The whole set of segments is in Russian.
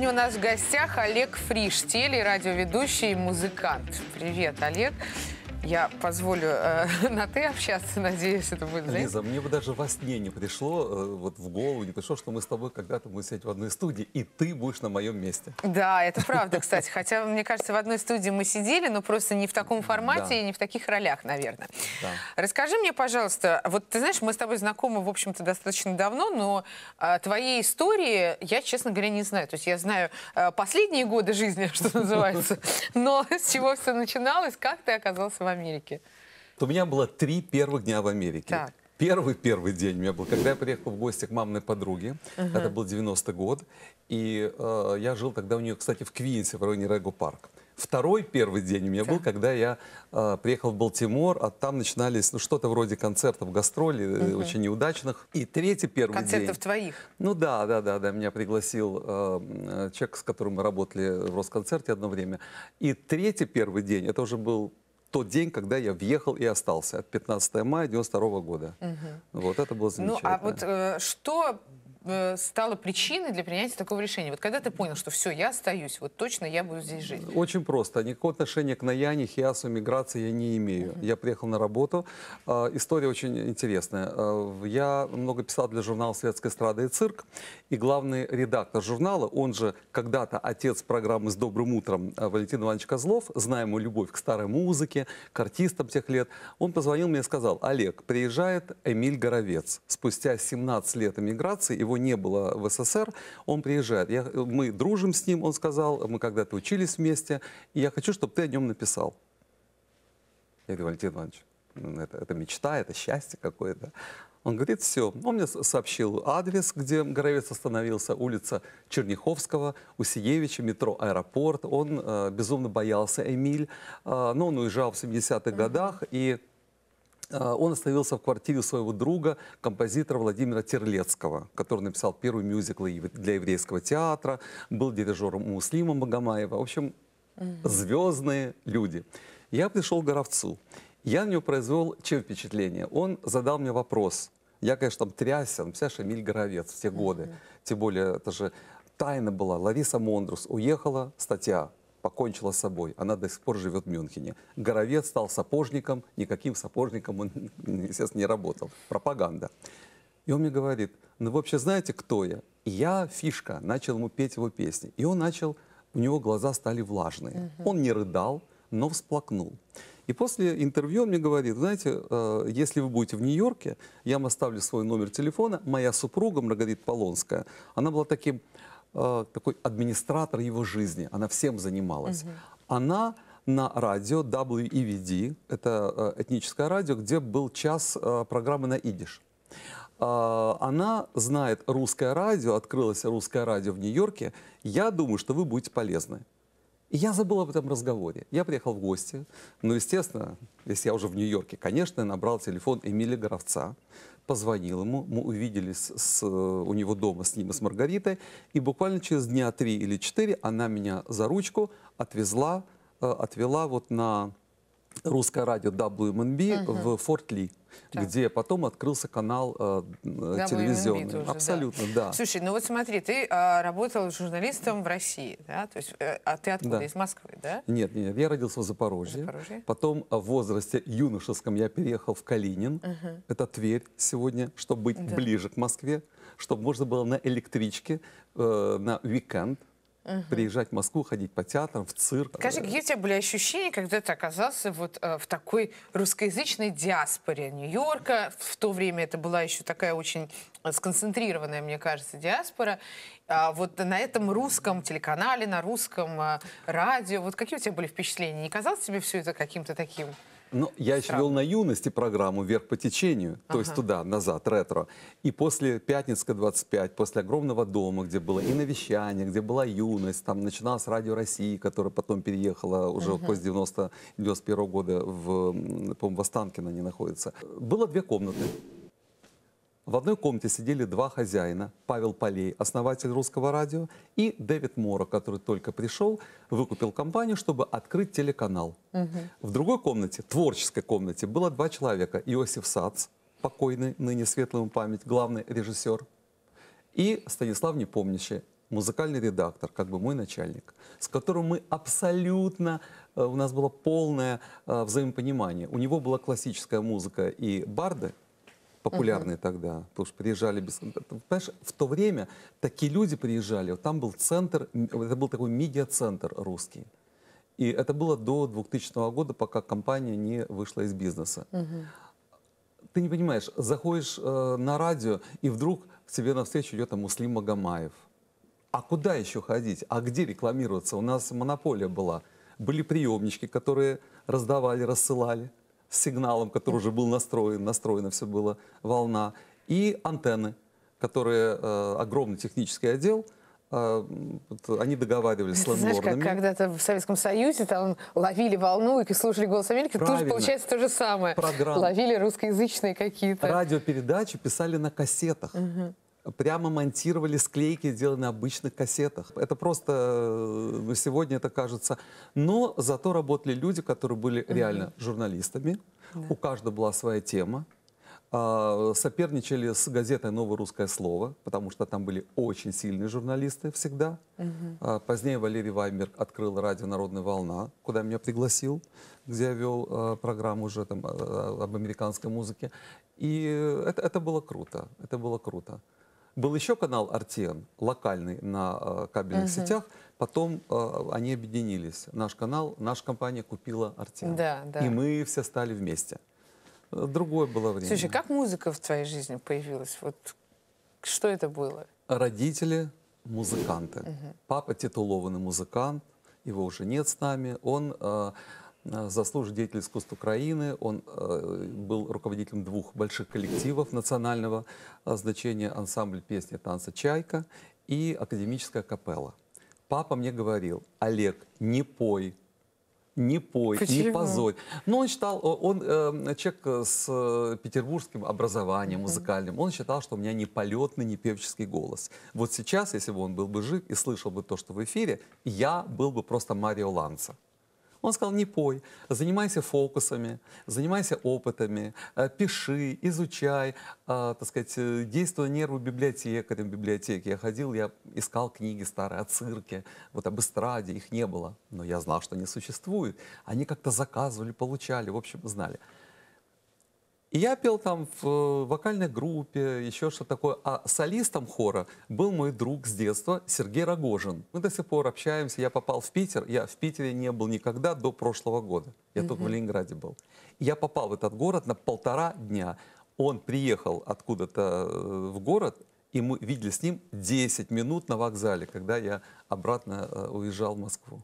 Сегодня у нас в гостях Олег Фриш, телерадиоведущий, и музыкант. Привет, Олег я позволю э, на «ты» общаться, надеюсь, это будет... Знаете? Лиза, мне бы даже во сне не пришло, э, вот в голову не пришло, что мы с тобой когда-то будем сидеть в одной студии, и ты будешь на моем месте. Да, это правда, кстати. Хотя, мне кажется, в одной студии мы сидели, но просто не в таком формате да. и не в таких ролях, наверное. Да. Расскажи мне, пожалуйста, вот ты знаешь, мы с тобой знакомы, в общем-то, достаточно давно, но э, твоей истории я, честно говоря, не знаю. То есть я знаю э, последние годы жизни, что называется, но с чего все начиналось, как ты оказался в Америке. Америке? У меня было три первых дня в Америке. Так. Первый-первый день у меня был, когда я приехал в гости к мамной подруге, uh-huh. это был 90-й год, и э, я жил тогда у нее, кстати, в Квинсе, в районе Рего Парк. Второй первый день у меня так. был, когда я э, приехал в Балтимор, а там начинались ну, что-то вроде концертов, гастролей, угу. очень неудачных. И третий первый концертов день... Концертов твоих? Ну да, да, да, да. Меня пригласил э, э, человек, с которым мы работали в Росконцерте одно время. И третий первый день, это уже был тот день, когда я въехал и остался. 15 мая 92 -го года. Угу. Вот это было замечательно. Ну, а вот э, что Э, стало причиной для принятия такого решения? Вот когда ты понял, что все, я остаюсь, вот точно я буду здесь жить? Очень просто. Никакого отношения к Наяне, Хиасу, миграции я не имею. Угу. Я приехал на работу. А, история очень интересная. А, я много писал для журнала «Светская эстрада и цирк». И главный редактор журнала, он же когда-то отец программы «С добрым утром» э, Валентин Иванович Козлов, знаем его любовь к старой музыке, к артистам тех лет, он позвонил мне и сказал, Олег, приезжает Эмиль Горовец. Спустя 17 лет эмиграции его не было в СССР, он приезжает. Я, э, мы дружим с ним, он сказал, мы когда-то учились вместе, и я хочу, чтобы ты о нем написал. Я говорю, Валентин Иванович, это, это мечта, это счастье какое-то. Он говорит, все. Он мне сообщил адрес, где Горовец остановился, улица Черняховского, Усиевича, метро «Аэропорт». Он э, безумно боялся Эмиль, э, а, но ну, он уезжал в 70-х годах, и а, он остановился в квартире своего друга, композитора Владимира Терлецкого, который написал первый мюзикл для еврейского театра, был дирижером Муслима Магомаева. В общем, звездные люди. Я пришел к Горовцу. Я на него произвел чем впечатление? Он задал мне вопрос. Я, конечно, там трясся, ну, вся Шамиль Горовец в те годы. Тем более, это же тайна была. Лариса Мондрус уехала, статья покончила с собой. Она до сих пор живет в Мюнхене. Горовец стал сапожником, никаким сапожником он, естественно, не работал. Пропаганда. И он мне говорит, ну вы вообще знаете, кто я? И я, фишка, начал ему петь его песни. И он начал, у него глаза стали влажные. Угу. Он не рыдал, но всплакнул. И после интервью он мне говорит, знаете, э, если вы будете в Нью-Йорке, я вам оставлю свой номер телефона. Моя супруга, Маргарита Полонская, она была таким Э, такой администратор его жизни, она всем занималась. Угу. Она на радио WEVD, это э, этническое радио, где был час э, программы на идиш. она знает русское радио, открылось русское радио в Нью-Йорке. Я думаю, что вы будете полезны. я забыл об этом разговоре. Я приехал в гости. Ну, естественно, если я уже в Нью-Йорке, конечно, я набрал телефон Эмили Горовца, позвонил ему, мы увиделись с, у него дома с ним и с Маргаритой, и буквально через дня три или четыре она меня за ручку отвезла, э, отвела вот на русское радио WMNB uh -huh. в Форт Ли да. где потом открылся канал э, э да, телевизионный. Абсолютно, да. да. Слушай, ну вот смотри, ты э, работал журналистом в России, да? То есть, э, а ты откуда? Да. Из Москвы, да? Нет, нет, я родился в Запорожье. Запорожье. Потом э, в возрасте юношеском я переехал в Калинин, угу. это Тверь сегодня, чтобы быть да. ближе к Москве, чтобы можно было на электричке э, на уикенд угу. приезжать в Москву, ходить по театрам, в цирк. Скажи, какие у тебя были ощущения, когда ты оказался вот э, в такой русскоязычной диаспоре Нью-Йорка? В то время это была еще такая очень э, сконцентрированная, мне кажется, диаспора. А вот на этом русском телеканале, на русском э, радио, вот какие у тебя были впечатления? Не казалось тебе все это каким-то таким ну, я еще вел на юности программу «Вверх по течению», ага. то есть туда-назад, ретро. И после «Пятницка 25», после «Огромного дома», где было и навещание, где была юность, там начиналось «Радио России», которое потом переехало уже ага. после 90 91 -го года в, по-моему, в Останкино они находятся. Было две комнаты. В одной комнате сидели два хозяина, Павел Полей, основатель русского радио, и Дэвид Мора, который только пришел, выкупил компанию, чтобы открыть телеканал. Угу. В другой комнате, творческой комнате, было два человека. Иосиф Сац, покойный, ныне светлому память, главный режиссер, и Станислав Непомнящий, музыкальный редактор, как бы мой начальник, с которым мы абсолютно, э, у нас было полное э, взаимопонимание. У него была классическая музыка и барды, популярные угу. тогда, потому что приезжали без... Понимаешь, в то время такие люди приезжали, вот там был центр, это был такой медиа-центр русский. И это было до 2000 года, пока компания не вышла из бизнеса. Угу. Ты не понимаешь, заходишь э, на радио, и вдруг к тебе навстречу идет там, Муслим Магомаев. А куда еще ходить? А где рекламироваться? У нас монополия была. Были приемнички, которые раздавали, рассылали с сигналом, который уже был настроен, настроено все было, волна, и антенны, которые, э, огромный технический отдел, э, они договаривались с лендлордами. Знаешь, как когда-то в Советском Союзе там ловили волну и слушали «Голос Америки», Правильно. тут получается то же самое. Программ... Ловили русскоязычные какие-то. Радиопередачи писали на кассетах. Угу прямо монтировали склейки, сделанные на обычных кассетах. Это просто э, сегодня это кажется. Но зато работали люди, которые были реально mm -hmm. журналистами. Да. У каждого была своя тема. А, соперничали с газетой «Новое русское слово», потому что там были очень сильные журналисты всегда. Угу. Позднее Валерий Ваймер открыл радио «Народная волна», куда меня пригласил, где я вел а, программу уже там, об американской музыке. И это, это было круто, это было круто. Был еще канал RTN, локальный на э, кабельных угу. сетях. Потом э, они объединились. Наш канал, наша компания купила RTN. Да, да. И мы все стали вместе. Э, другое было время. Слушай, как музыка в твоей жизни появилась? Вот что это было? Родители музыканты. Угу. Папа титулованный музыкант, его уже нет с нами. Он э, Э, заслуженный деятель искусств Украины. Он э, был руководителем двух больших коллективов национального э, значения ансамбль песни танца «Чайка» и академическая капелла. Папа мне говорил, Олег, не пой, не пой, Почему? не позорь. Но ну, он считал, он человек с петербургским образованием музыкальным, он считал, что у меня не полетный, не певческий голос. Вот сейчас, если бы он был бы жив и слышал бы то, что в эфире, я был бы просто Марио Ланца. Он сказал, не пой, занимайся фокусами, занимайся опытами, э, пиши, изучай, э, так сказать, э, действуя нервы библиотек, этой библиотеки. Я ходил, я искал книги старые о цирке, вот об эстраде, их не было, но я знал, что они существуют. Они как-то заказывали, получали, в общем, знали. И я пел там в э, вокальной группе, еще что такое. А солистом хора был мой друг с детства Сергей Рогожин. Мы до сих пор общаемся. Я попал в Питер. Я в Питере не был никогда до прошлого года. Я mm -hmm. только в Ленинграде был. Я попал в этот город на полтора дня. Он приехал откуда-то э, в город, и мы видели с ним 10 минут на вокзале, когда я обратно э, уезжал в Москву.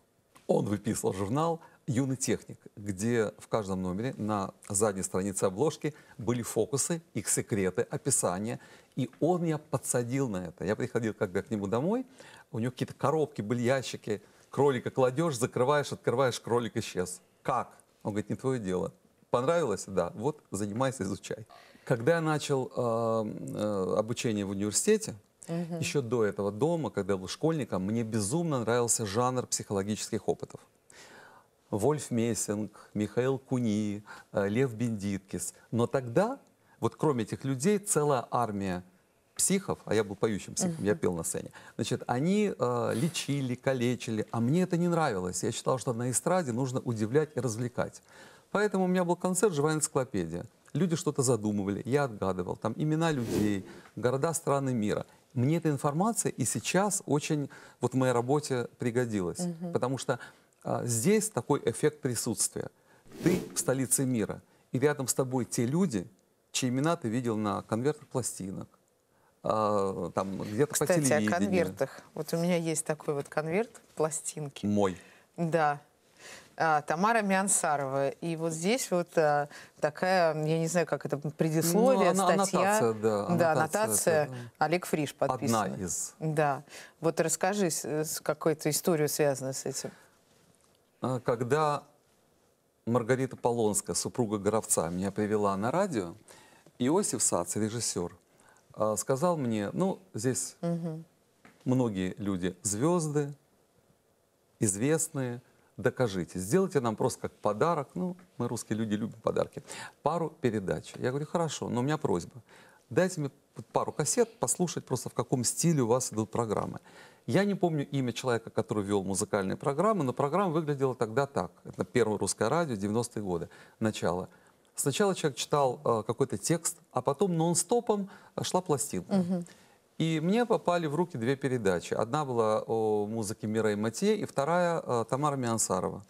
Он выписал журнал, «Юный техник», где в каждом номере на задней странице обложки были фокусы, их секреты, описания. И он меня подсадил на это. Я приходил когда к нему домой, у него какие-то коробки были, ящики, кролика кладешь, закрываешь, открываешь, кролик исчез. Как? Он говорит, не твое дело. Понравилось? Да. Вот занимайся, изучай. Когда я начал э, э обучение в университете, угу. еще до этого дома, когда я был школьником, мне безумно нравился жанр психологических опытов. Вольф Мессинг, Михаил Куни, э, Лев Бендиткис. Но тогда, вот кроме этих людей, целая армия психов, а я был поющим психом, uh-huh. я пел на сцене, значит, они э, лечили, калечили, а мне это не нравилось. Я считал, что на эстраде нужно удивлять и развлекать. Поэтому у меня был концерт «Живая энциклопедия». Люди что-то задумывали, я отгадывал. Там имена людей, города, страны мира. Мне эта информация и сейчас очень вот в моей работе пригодилась. Угу. Потому что а здесь такой эффект присутствия. Ты в столице мира, и рядом с тобой те люди, чьи имена ты видел на конвертах пластинок, а, там где-то по телевидению. Кстати, о конвертах. Вот у меня есть такой вот конверт пластинки. Мой. Да. А, Тамара Миансарова. И вот здесь вот а, такая, я не знаю, как это, предисловие, ну, статья. Аннотация, да. Да, аннотация. Это, да. Олег Фриш подписан. Одна из. Да. Вот расскажи какую-то историю, связанную с этим. А, когда Маргарита Полонская, супруга Горовца, меня привела на радио, Иосиф Сац, режиссер, а, сказал мне, ну, здесь угу. многие люди звезды, известные, докажите, сделайте нам просто как подарок, ну, мы русские люди любим подарки, пару передач. Я говорю, хорошо, но у меня просьба, дайте мне пару кассет послушать просто в каком стиле у вас идут программы. Я не помню имя человека, который вел музыкальные программы, но программа выглядела тогда так. Это первое русское радио, 90-е годы, начало. Сначала человек читал э, какой-то текст, а потом нон-стопом э, шла пластинка. Угу. И мне попали в руки две передачи. Одна была о музыке Мира и Матье, и вторая э, Тамара Миансарова.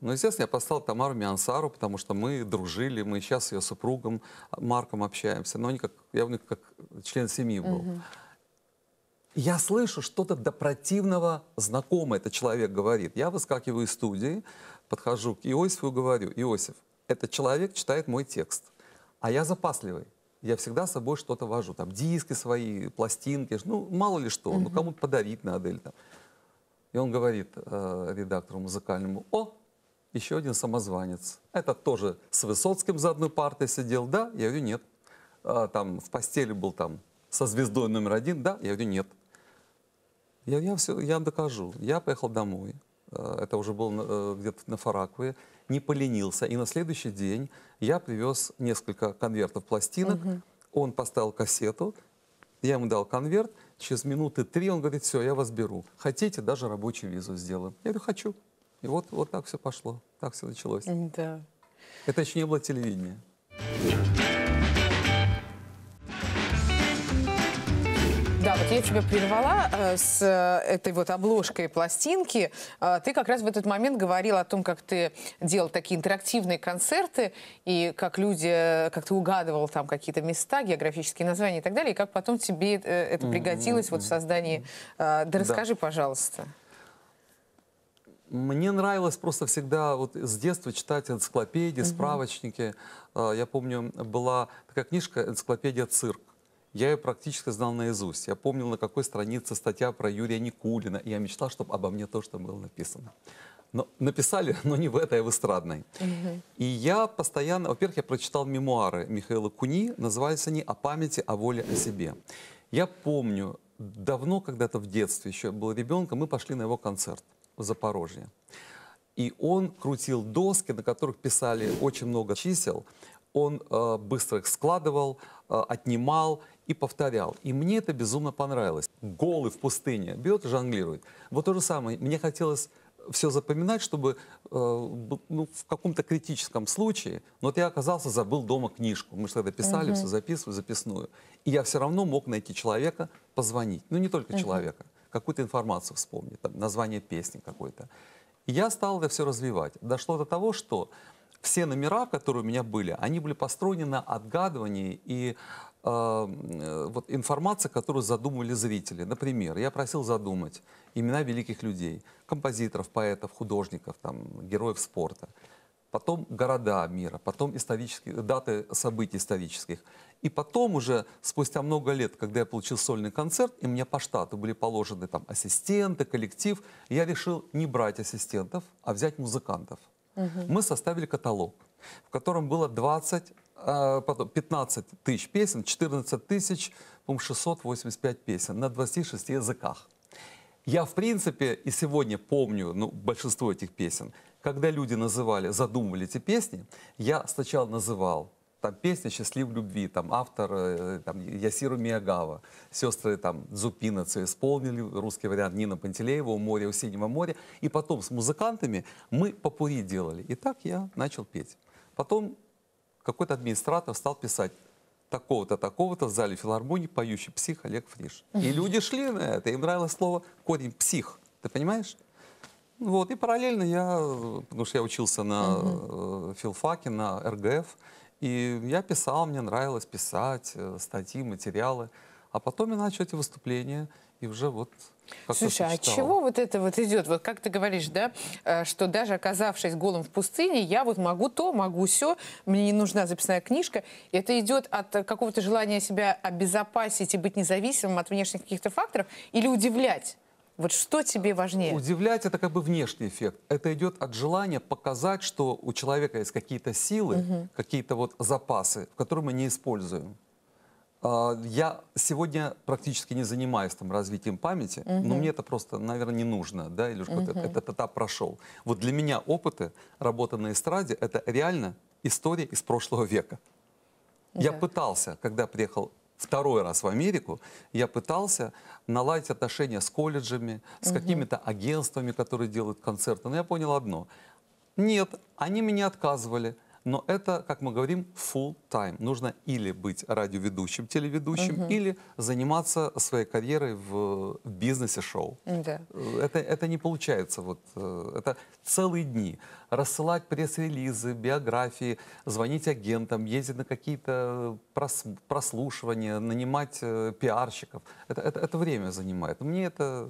Ну, естественно, я поставил Тамару Миансару, потому что мы дружили, мы сейчас с ее супругом Марком общаемся. Но они как, я у них как член семьи был. Угу я слышу что-то до противного знакомое, это человек говорит. Я выскакиваю из студии, подхожу к Иосифу и говорю, Иосиф, этот человек читает мой текст, а я запасливый. Я всегда с собой что-то вожу, там диски свои, пластинки, ну мало ли что, ну кому-то подарить надо или там. И он говорит э, редактору музыкальному, о, еще один самозванец. Это тоже с Высоцким за одной партой сидел, да? Я говорю, нет. А, там в постели был там со звездой номер один, да? Я говорю, нет. Я, я, все, я вам докажу. Я поехал домой, э, это уже был э, где-то на Фаракуе, не поленился. И на следующий день я привез несколько конвертов пластинок, угу. он поставил кассету, я ему дал конверт, через минуты три он говорит, все, я вас беру. Хотите, даже рабочую визу сделаем. Я говорю, хочу. И вот, вот так все пошло, так все началось. Да. Это еще не было телевидения. Да, вот я тебя прервала э, с э, этой вот обложкой пластинки. Э, ты как раз в этот момент говорил о том, как ты делал такие интерактивные концерты, и как люди, э, как ты угадывал там какие-то места, географические названия и так далее, и как потом тебе э, это пригодилось mm -hmm. вот в создании. Э, да расскажи, да. пожалуйста. Мне нравилось просто всегда вот с детства читать энциклопедии, угу. справочники. Э, я помню, была такая книжка «Энциклопедия цирк». Я ее практически знал наизусть. Я помнил, на какой странице статья про Юрия Никулина. И я мечтал, чтобы обо мне то, что было написано. Но написали, но не в этой, а в эстрадной. Угу. И я постоянно... Во-первых, я прочитал мемуары Михаила Куни. Назывались они «О памяти, о воле, о себе». Я помню, давно когда-то в детстве, еще был ребенком, мы пошли на его концерт в Запорожье. И он крутил доски, на которых писали очень много чисел. Он э, быстро их складывал, э, отнимал и повторял. И мне это безумно понравилось. Голый в пустыне берет и жонглирует. Вот то же самое. Мне хотелось все запоминать, чтобы э, ну, в каком-то критическом случае, но вот я оказался, забыл дома книжку. Мы что-то писали, uh-huh. все записываю, записную. И я все равно мог найти человека, позвонить. Ну, не только uh-huh. человека, какую-то информацию вспомнить, там, название песни какой-то. И я стал это все развивать. Дошло до того, что все номера, которые у меня были, они были построены на отгадывании и Э, вот информация, которую задумывали зрители. Например, я просил задумать имена великих людей, композиторов, поэтов, художников, там, героев спорта. Потом города мира, потом исторические, даты событий исторических. И потом уже, спустя много лет, когда я получил сольный концерт, и мне по штату были положены там ассистенты, коллектив, я решил не брать ассистентов, а взять музыкантов. Угу. Мы составили каталог, в котором было 20 а, потом 15 тысяч песен, 14 тысяч, по-моему, 685 песен на 26 языках. Я, в принципе, и сегодня помню ну, большинство этих песен. Когда люди называли, задумывали эти песни, я сначала называл там песня «Счастлив любви», там автор э, там, Ясиру Миягава, сестры там Зупинацы исполнили русский вариант Нина Пантелеева «У моря, у синего моря». И потом с музыкантами мы попури делали. И так я начал петь. Потом какой-то администратор стал писать такого-то, такого-то в зале филармонии поющий псих Олег Фриш. И люди шли на это, им нравилось слово корень псих, ты понимаешь? Вот, и параллельно я, потому что я учился на угу. филфаке, на РГФ, и я писал, мне нравилось писать э, статьи, материалы. А потом я начал эти выступления, и уже вот Слушай, а от чего вот это вот идет? Вот как ты говоришь, да, э, что даже оказавшись голым в пустыне, я вот могу то, могу все, мне не нужна записная книжка. Это идет от какого-то желания себя обезопасить и быть независимым от внешних каких-то факторов или удивлять? Вот что тебе важнее? Удивлять это как бы внешний эффект. Это идет от желания показать, что у человека есть какие-то силы, угу. какие-то вот запасы, которые мы не используем. А, я сегодня практически не занимаюсь там развитием памяти, угу. но мне это просто, наверное, не нужно, да, или угу. этот это, этап прошел. Вот для меня опыты работы на эстраде – это реально история из прошлого века. Да. Я пытался, когда приехал второй раз в Америку, я пытался наладить отношения с колледжами, с угу. какими-то агентствами, которые делают концерты, но я понял одно – нет, они меня отказывали – но это, как мы говорим, full time. Нужно или быть радиоведущим, телеведущим, угу. или заниматься своей карьерой в, в бизнесе шоу. Да. Это, это не получается. Вот, э, это целые дни. Рассылать пресс-релизы, биографии, звонить агентам, ездить на какие-то прос, прослушивания, нанимать э, пиарщиков. Это, это, это время занимает. Мне это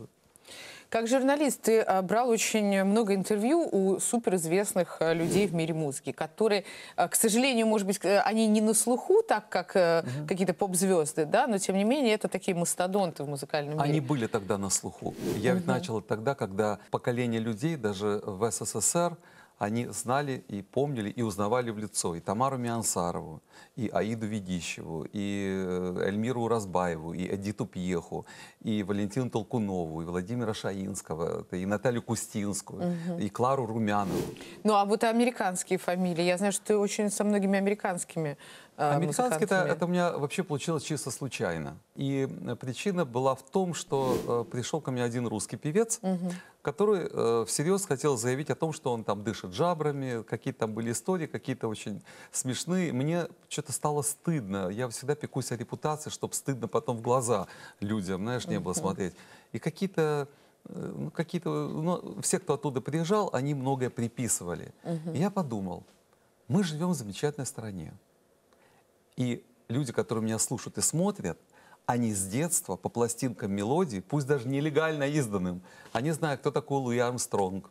как журналист ты а, брал очень много интервью у суперизвестных а, людей в мире музыки, которые, а, к сожалению, может быть, э, они не на слуху, так как угу. какие-то поп-звезды, да, но тем не менее это такие мастодонты в музыкальном мире. Они были тогда на слуху. Я угу. ведь начал тогда, когда поколение людей даже в СССР они знали и помнили, и узнавали в лицо. И Тамару Миансарову, и Аиду Ведищеву, и э, Эльмиру Разбаеву, и Эдиту Пьеху, и Валентину Толкунову, и Владимира Шаинского, и Наталью Кустинскую, угу. и Клару Румянову. Ну, а вот американские фамилии. Я знаю, что ты очень со многими американскими а, Американский это, это у меня вообще получилось чисто случайно. И э, причина была в том, что э, пришел ко мне один русский певец, угу. который э, всерьез хотел заявить о том, что он там дышит жабрами, какие-то там были истории, какие-то очень смешные. Мне что-то стало стыдно. Я всегда пекусь о репутации, чтобы стыдно потом в глаза людям, знаешь, не было угу. смотреть. И какие-то э, ну, какие-то, ну, все, кто оттуда приезжал, они многое приписывали. Угу. я подумал, мы живем в замечательной стране. И люди, которые меня слушают и смотрят, они с детства по пластинкам мелодии, пусть даже нелегально изданным, они знают, кто такой Луи Армстронг,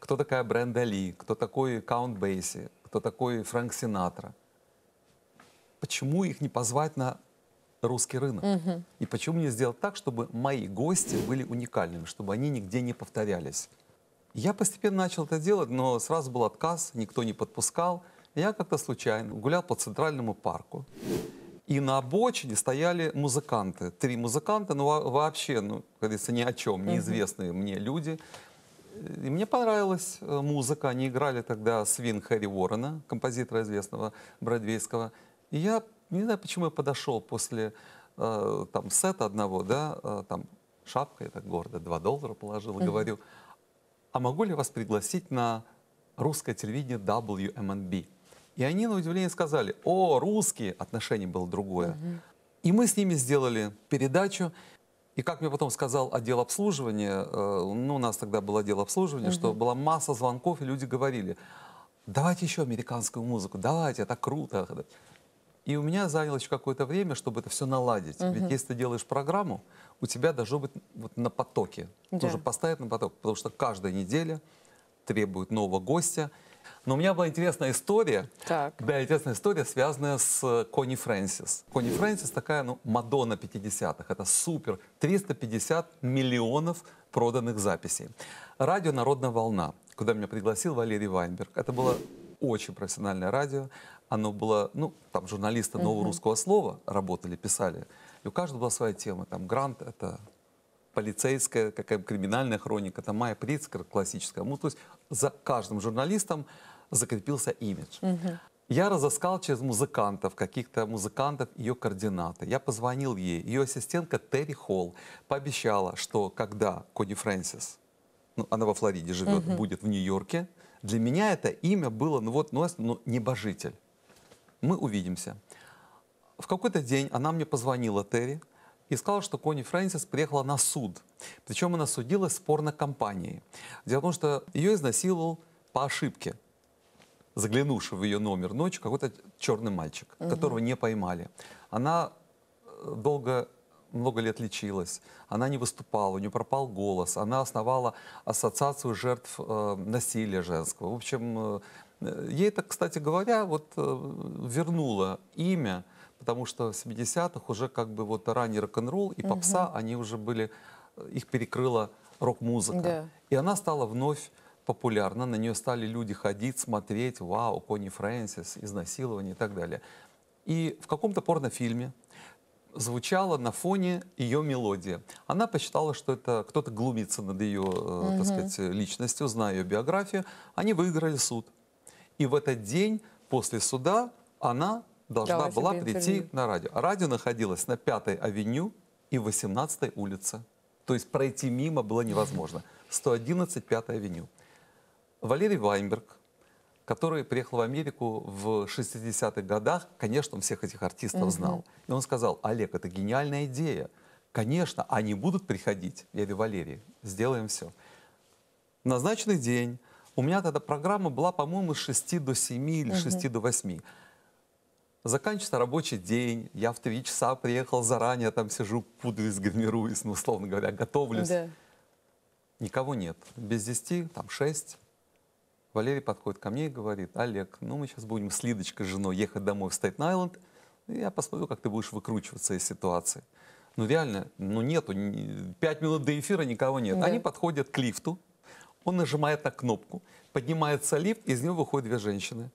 кто такая Бренда Ли, кто такой Каунт Бейси, кто такой Фрэнк Синатра. Почему их не позвать на русский рынок? Угу. И почему не сделать так, чтобы мои гости были уникальными, чтобы они нигде не повторялись? Я постепенно начал это делать, но сразу был отказ, никто не подпускал – я как-то случайно гулял по Центральному парку. И на обочине стояли музыканты. Три музыканта, ну вообще, ну, как говорится, ни о чем, неизвестные mm-hmm. мне люди. И мне понравилась э, музыка. Они играли тогда свин Хэри Уоррена, композитора известного бродвейского. И я, не знаю, почему я подошел после э, там сета одного, да, э, там шапка, я так гордо 2 доллара положил, mm-hmm. говорю, а могу ли вас пригласить на русское телевидение WMNB? И они на удивление сказали, о, русские, отношение было другое. Угу. И мы с ними сделали передачу. И как мне потом сказал отдел обслуживания, э, ну, у нас тогда был отдел обслуживания, угу. что была масса звонков, и люди говорили, давайте еще американскую музыку, давайте, это круто. И у меня заняло еще какое-то время, чтобы это все наладить. Угу. Ведь если ты делаешь программу, у тебя должно быть вот на потоке. Да. Нужно поставить на поток, потому что каждая неделя требует нового гостя – но у меня была интересная история. Так. Да, интересная история, связанная с э, Кони Фрэнсис. Кони Фрэнсис такая, ну, Мадонна 50-х. Это супер. 350 миллионов проданных записей. Радио «Народная волна», куда меня пригласил Валерий Вайнберг. Это было очень профессиональное радио. Оно было, ну, там журналисты нового русского слова работали, писали. И у каждого была своя тема. Там Грант — это полицейская, какая криминальная хроника, там Майя Прицкер классическая. Ну, то есть за каждым журналистом закрепился имидж. Угу. Я разыскал через музыкантов, каких-то музыкантов ее координаты. Я позвонил ей. Ее ассистентка Терри Холл пообещала, что когда Коди Фрэнсис, ну, она во Флориде живет, угу. будет в Нью-Йорке, для меня это имя было, ну вот, ну, ну небожитель. Мы увидимся. В какой-то день она мне позвонила, Терри, и сказала, что Кони Фрэнсис приехала на суд. Причем она судилась на компании, Дело в том, что ее изнасиловал по ошибке заглянувший в ее номер ночью какой-то черный мальчик, угу. которого не поймали. Она э, долго много лет лечилась, она не выступала, у нее пропал голос, она основала ассоциацию жертв э, насилия женского. В общем, э, э ей это, кстати говоря, вот э, вернуло имя потому что в 70-х уже как бы вот ранний рок-н-ролл и попса, угу. они уже были, э, их перекрыла рок-музыка. Да. И она стала вновь популярна, на нее стали люди ходить, смотреть, вау, Кони Фрэнсис, изнасилование и так далее. И в каком-то порнофильме звучала на фоне ее мелодия. Она посчитала, что это кто-то глумится над ее, угу. так сказать, личностью, зная ее биографию. Они выиграли суд. И в этот день после суда она должна Дала была прийти на радио. Радио находилось на 5-й авеню и 18-й улице. То есть пройти мимо было невозможно. 111 5 авеню. Валерий Вайнберг, который приехал в Америку в 60-х годах, конечно, он всех этих артистов угу. знал. И он сказал, Олег, это гениальная идея. Конечно, они будут приходить. Я говорю, Валерий, сделаем все. Назначенный день. У меня тогда программа была, по-моему, с 6 до 7 или угу. 6 до 8 заканчивается рабочий день, я в три часа приехал заранее, там сижу, пудаюсь, гримируюсь, ну, условно говоря, готовлюсь. Да. Никого нет. Без десяти, там, шесть. Валерий подходит ко мне и говорит, Олег, ну мы сейчас будем с Лидочкой, женой, ехать домой в стейт айленд и я посмотрю, как ты будешь выкручиваться из ситуации. Ну реально, ну нету, пять минут до эфира никого нет. Да. Они подходят к лифту, он нажимает на кнопку, поднимается лифт, из него выходят две женщины.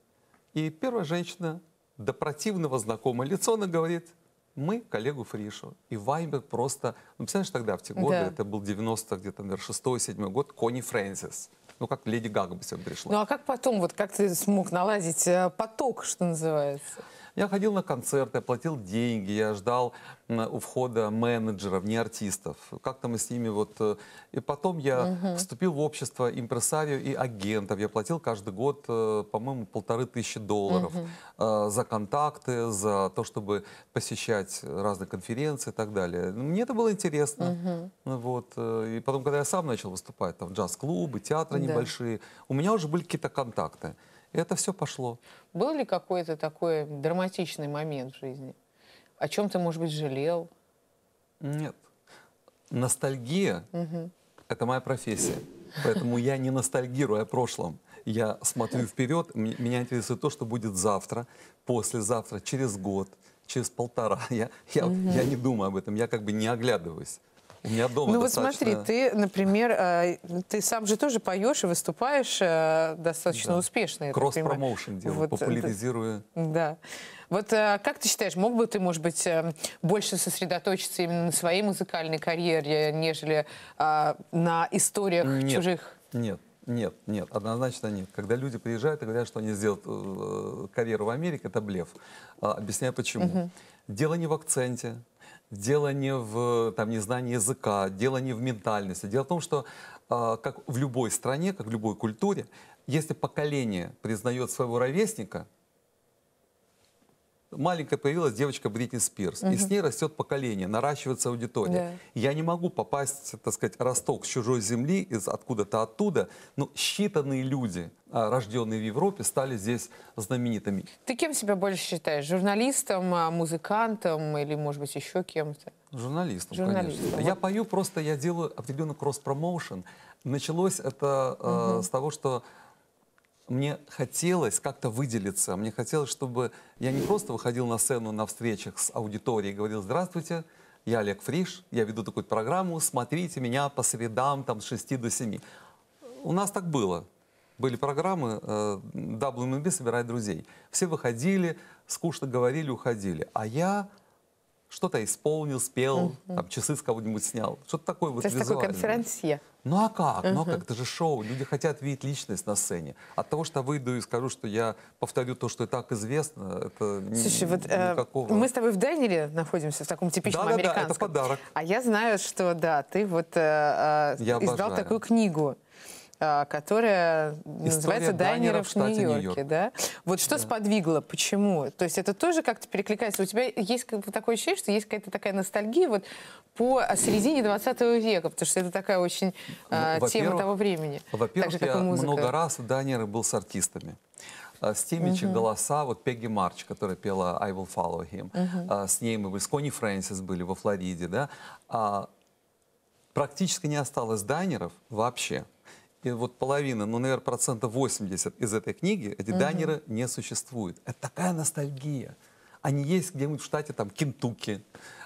И первая женщина до противного знакомое лицо, она говорит, мы коллегу Фришу. И Вайбер просто... Ну, представляешь, тогда, в те годы, да. это был 90 где-то, наверное, 6-7 год, Кони Фрэнсис. Ну, как Леди Гага бы всем пришла. Ну, а как потом, вот как ты смог наладить э, поток, что называется? Я ходил на концерты, платил деньги, я ждал у входа менеджеров, не артистов. Как то мы с ними вот... Э, и потом я угу. вступил в общество импресарио и агентов. Я платил каждый год, э, по-моему, полторы тысячи долларов угу. за контакты, за то, чтобы посещать разные конференции и так далее. Мне это было интересно. Угу. Вот. И потом, когда я сам начал выступать, там джаз-клубы, театры да. небольшие, у меня уже были какие-то контакты это все пошло. Был ли какой-то такой драматичный момент в жизни? О чем ты, может быть, жалел? Нет. Ностальгия угу. — это моя профессия. Поэтому я не ностальгирую о прошлом. Я смотрю вперед, меня интересует то, что будет завтра, послезавтра, через год, через полтора. Я, я, угу. я не думаю об этом, я как бы не оглядываюсь. У меня дома Ну достаточно... вот смотри, ты, например, а, ты сам же тоже поешь и выступаешь э, достаточно да. успешно. Кросс-промоушен делаю, вот, э, популяризирую. Да. Вот э, как ты считаешь, мог бы ты, может быть, больше сосредоточиться именно на своей музыкальной карьере, нежели а, на историях нет, чужих? Нет, нет, нет, однозначно нет. Когда люди приезжают и говорят, что они сделают карьеру в Америке, это блеф. А, объясняю почему. Угу. Дело не в акценте, дело не в там, незнании языка, дело не в ментальности. Дело в том, что а, как в любой стране, как в любой культуре, если поколение признает своего ровесника, маленькая появилась девочка Бритни Спирс, угу. и с ней растет поколение, наращивается аудитория. Да. Я не могу попасть, так сказать, росток с чужой земли, из откуда-то оттуда, но считанные люди, а, рожденные в Европе, стали здесь знаменитыми. Ты кем себя больше считаешь? Журналистом, а, музыкантом или, может быть, еще кем-то? Журналистом, Журналистом, конечно. Вот. Я пою, просто я делаю определенный кросс-промоушен. Началось это угу. э, с того, что мне хотелось как-то выделиться. Мне хотелось, чтобы я не просто выходил на сцену на встречах с аудиторией и говорил «Здравствуйте, я Олег Фриш, я веду такую программу, смотрите меня по средам там, с 6 до 7». У нас так было. Были программы э, WMB «Собирать друзей». Все выходили, скучно говорили, уходили. А я что-то исполнил, спел, uh-huh. там, часы с кого-нибудь снял. Что-то такое вот То есть такой конференция. Ну а как? Uh-huh. Ну а как? Это же шоу. Люди хотят видеть личность на сцене. От того, что выйду и скажу, что я повторю то, что и так известно, это Слушай, ни, вот, э, никакого... мы с тобой в Денере находимся, в таком типичном да, да, американском. Да, это подарок. А я знаю, что, да, ты вот э, э, я издал обожаю. такую книгу. А, которая называется «Дайнеров, в Нью-Йорке». да? Вот что да. сподвигло, почему? То есть это тоже как-то перекликается. У тебя есть как бы такое ощущение, что есть какая-то такая ностальгия вот по а, середине 20 века, потому что это такая очень а, ну, тема того времени. Во-первых, я много раз в Дайнеры был с артистами. А, с теми, угу. голоса, вот Пегги Марч, которая пела «I will follow him», с ней мы были, с Кони Фрэнсис были во Флориде, да, практически не осталось дайнеров вообще и вот половина, ну, наверное, процентов 80 из этой книги, эти угу. данеры не существует. Это такая ностальгия. Они есть где-нибудь в штате, там, Кентукки,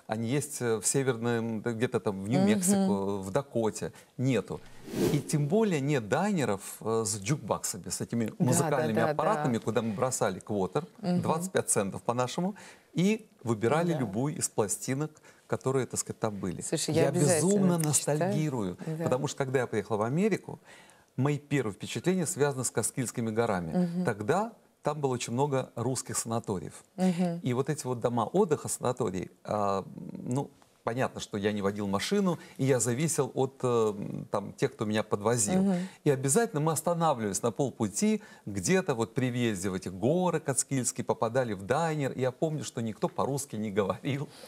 они есть э, в северном, где-то там в Нью-Мексико, угу. в Дакоте. Нету. И тем более нет дайнеров э, с джукбаксами, с этими музыкальными да, да, да, аппаратами, да. куда мы бросали квотер, угу. 25 центов по-нашему, и выбирали да. любую из пластинок, которые, так сказать, там были. Слушай, я, я безумно ностальгирую, да. потому что когда я поехала в Америку, мои первые впечатления связаны с Каскильскими горами. Угу. Тогда там было очень много русских санаториев. Угу. И вот эти вот дома отдыха, санатории, а, ну, понятно, что я не водил машину, и я зависел от э, там, тех, кто меня подвозил. Угу. И обязательно мы останавливались на полпути, где-то вот при въезде в эти горы Кацкильские, попадали в дайнер, и я помню, что никто по-русски не говорил.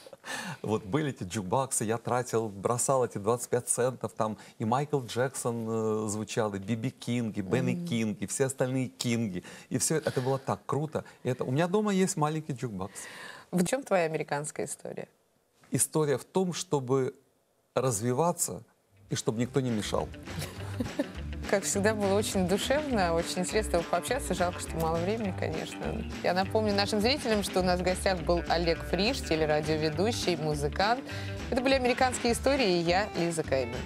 Вот были эти джукбаксы, я тратил, бросал эти 25 центов, там и Майкл Джексон э, звучал, и Биби Кинг, и Бенни mm-hmm. Кинг, и все остальные Кинги. И все это было так круто. это, у меня дома есть маленький джукбакс. В чем твоя американская история? история в том, чтобы развиваться и чтобы никто не мешал. Как всегда, было очень душевно, очень интересно пообщаться. Жалко, что мало времени, конечно. Я напомню нашим зрителям, что у нас в гостях был Олег Фриш, телерадиоведущий, музыкант. Это были «Американские истории» и я, Лиза Кайбер.